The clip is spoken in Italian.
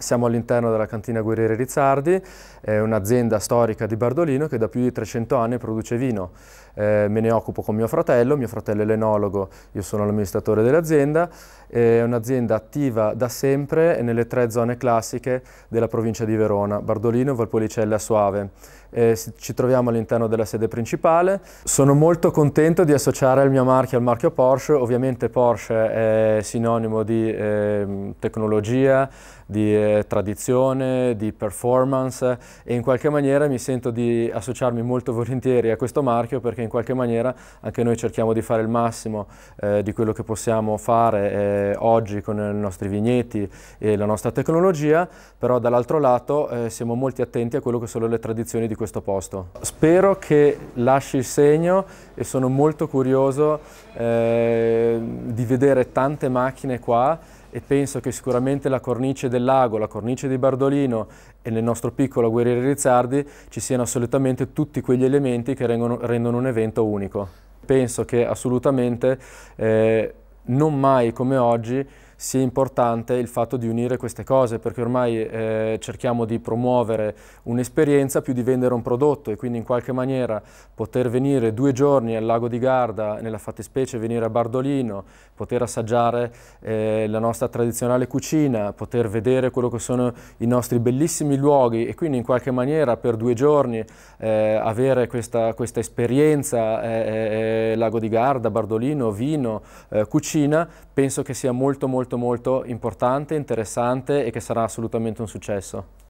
Siamo all'interno della cantina Guerriere Rizzardi, è un'azienda storica di Bardolino che da più di 300 anni produce vino. Eh, me ne occupo con mio fratello, mio fratello è l'enologo, io sono l'amministratore dell'azienda. È un'azienda attiva da sempre nelle tre zone classiche della provincia di Verona, Bardolino, Valpolicella e Suave eh, ci troviamo all'interno della sede principale. Sono molto contento di associare il mio marchio al marchio Porsche, ovviamente Porsche è sinonimo di eh, tecnologia, di eh, tradizione, di performance e in qualche maniera mi sento di associarmi molto volentieri a questo marchio perché in qualche maniera anche noi cerchiamo di fare il massimo eh, di quello che possiamo fare eh, oggi con i nostri vigneti e la nostra tecnologia, però dall'altro lato eh, siamo molto attenti a quello che sono le tradizioni di questo posto. Spero che lasci il segno e sono molto curioso eh, di vedere tante macchine qua e penso che sicuramente la cornice del lago, la cornice di Bardolino e nel nostro piccolo Guerriere Rizzardi ci siano assolutamente tutti quegli elementi che rendono, rendono un evento unico. Penso che assolutamente eh, non mai come oggi sia importante il fatto di unire queste cose, perché ormai eh, cerchiamo di promuovere un'esperienza più di vendere un prodotto e quindi in qualche maniera poter venire due giorni al lago di Garda, nella fattispecie venire a Bardolino, poter assaggiare eh, la nostra tradizionale cucina, poter vedere quello che sono i nostri bellissimi luoghi e quindi in qualche maniera per due giorni eh, avere questa, questa esperienza eh, eh, eh Lago di Garda, Bardolino, vino, eh, cucina, penso che sia molto molto molto molto importante, interessante e che sarà assolutamente un successo.